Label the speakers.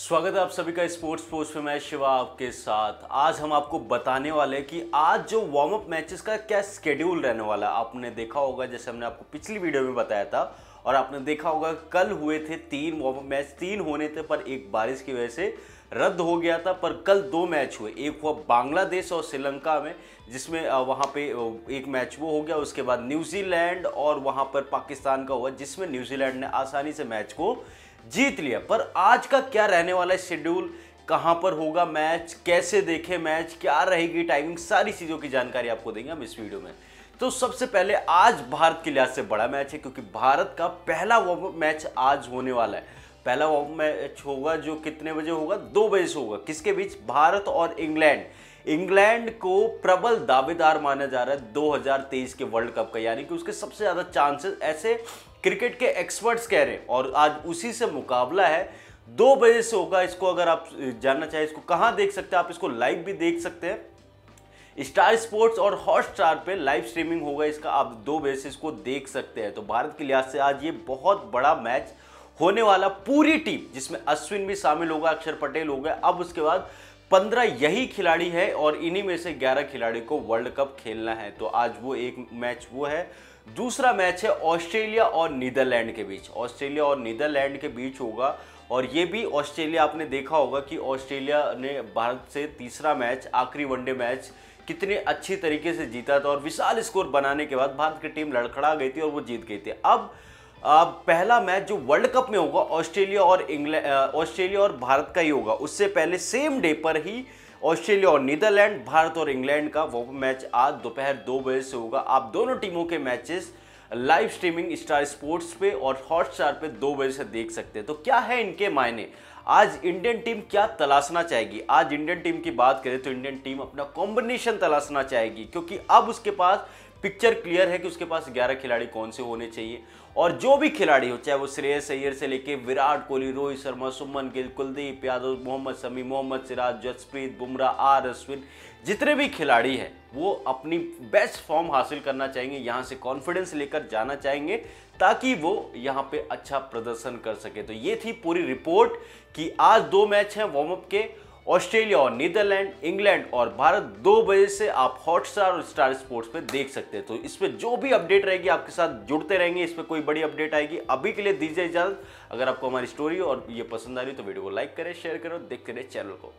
Speaker 1: स्वागत है आप सभी का स्पोर्ट्स पोस्ट में मैं शिवा आपके साथ आज हम आपको बताने वाले हैं कि आज जो वार्म अप मैचेस का क्या स्केड्यूल रहने वाला है आपने देखा होगा जैसे हमने आपको पिछली वीडियो में बताया था और आपने देखा होगा कल हुए थे तीन वार्म अप मैच तीन होने थे पर एक बारिश की वजह से रद्द हो गया था पर कल दो मैच हुए एक हुआ बांग्लादेश और श्रीलंका में जिसमें वहाँ पे एक मैच वो हो गया उसके बाद न्यूजीलैंड और वहाँ पर पाकिस्तान का हुआ जिसमें न्यूजीलैंड ने आसानी से मैच को जीत लिया पर आज का क्या रहने वाला है शेड्यूल कहाँ पर होगा मैच कैसे देखे मैच क्या रहेगी टाइमिंग सारी चीज़ों की जानकारी आपको देंगे हम इस वीडियो में तो सबसे पहले आज भारत के लिहाज से बड़ा मैच है क्योंकि भारत का पहला वार्म मैच आज होने वाला है पहला वार्म मैच होगा जो कितने बजे होगा दो बजे से होगा किसके बीच भारत और इंग्लैंड इंग्लैंड को प्रबल दावेदार माना जा रहा है 2023 के वर्ल्ड कप का यानी कि उसके सबसे ज़्यादा चांसेस ऐसे क्रिकेट के एक्सपर्ट्स कह रहे हैं और आज उसी से मुकाबला है दो बजे से होगा इसको अगर आप जानना चाहें इसको कहाँ देख सकते हैं आप इसको लाइव भी देख सकते हैं स्टार स्पोर्ट्स और हॉट स्टार पर लाइव स्ट्रीमिंग होगा इसका आप दो बजे से इसको देख सकते हैं तो भारत के लिहाज से आज ये बहुत बड़ा मैच होने वाला पूरी टीम जिसमें अश्विन भी शामिल होगा अक्षर पटेल होगा अब उसके बाद पंद्रह यही खिलाड़ी है और इन्हीं में से ग्यारह खिलाड़ी को वर्ल्ड कप खेलना है तो आज वो एक मैच वो है दूसरा मैच है ऑस्ट्रेलिया और नीदरलैंड के बीच ऑस्ट्रेलिया और नीदरलैंड के बीच होगा और ये भी ऑस्ट्रेलिया आपने देखा होगा कि ऑस्ट्रेलिया ने भारत से तीसरा मैच आखिरी वनडे मैच कितने अच्छी तरीके से जीता था और विशाल स्कोर बनाने के बाद भारत की टीम लड़खड़ा गई थी और वो जीत गई थी अब पहला मैच जो वर्ल्ड कप में होगा ऑस्ट्रेलिया और इंग्लैंड ऑस्ट्रेलिया और भारत का ही होगा उससे पहले सेम डे पर ही ऑस्ट्रेलिया और नीदरलैंड भारत और इंग्लैंड का वो मैच आज दोपहर दो बजे से होगा आप दोनों टीमों के matches live streaming Star Sports पे और हॉटस्टार पे दो बजे से देख सकते हैं तो क्या है इनके मायने आज इंडियन टीम क्या तलाशना चाहेगी आज इंडियन टीम की बात करें तो इंडियन टीम अपना कॉम्बिनेशन तलाशना चाहेगी क्योंकि अब उसके पास पिक्चर क्लियर है कि उसके पास 11 खिलाड़ी कौन से होने चाहिए और जो भी खिलाड़ी हो चाहे वो श्रेयस अय्यर से लेके विराट कोहली रोहित शर्मा सुमन गिल कुलदीप यादव मोहम्मद शमी मोहम्मद सिराज जसप्रीत बुमराह आर अश्विन जितने भी खिलाड़ी हैं वो अपनी बेस्ट फॉर्म हासिल करना चाहेंगे यहाँ से कॉन्फिडेंस लेकर जाना चाहेंगे ताकि वो यहाँ पे अच्छा प्रदर्शन कर सके तो ये थी पूरी रिपोर्ट कि आज दो मैच हैं वार्म अप के ऑस्ट्रेलिया और नीदरलैंड इंग्लैंड और भारत दो बजे से आप हॉटस्टार और स्टार स्पोर्ट्स पे देख सकते हैं तो इस पर जो भी अपडेट रहेगी आपके साथ जुड़ते रहेंगे इस पर कोई बड़ी अपडेट आएगी अभी के लिए दीजिए इजाजत अगर आपको हमारी स्टोरी और ये पसंद आ रही तो वीडियो को लाइक करें शेयर करें देखते रहे चैनल को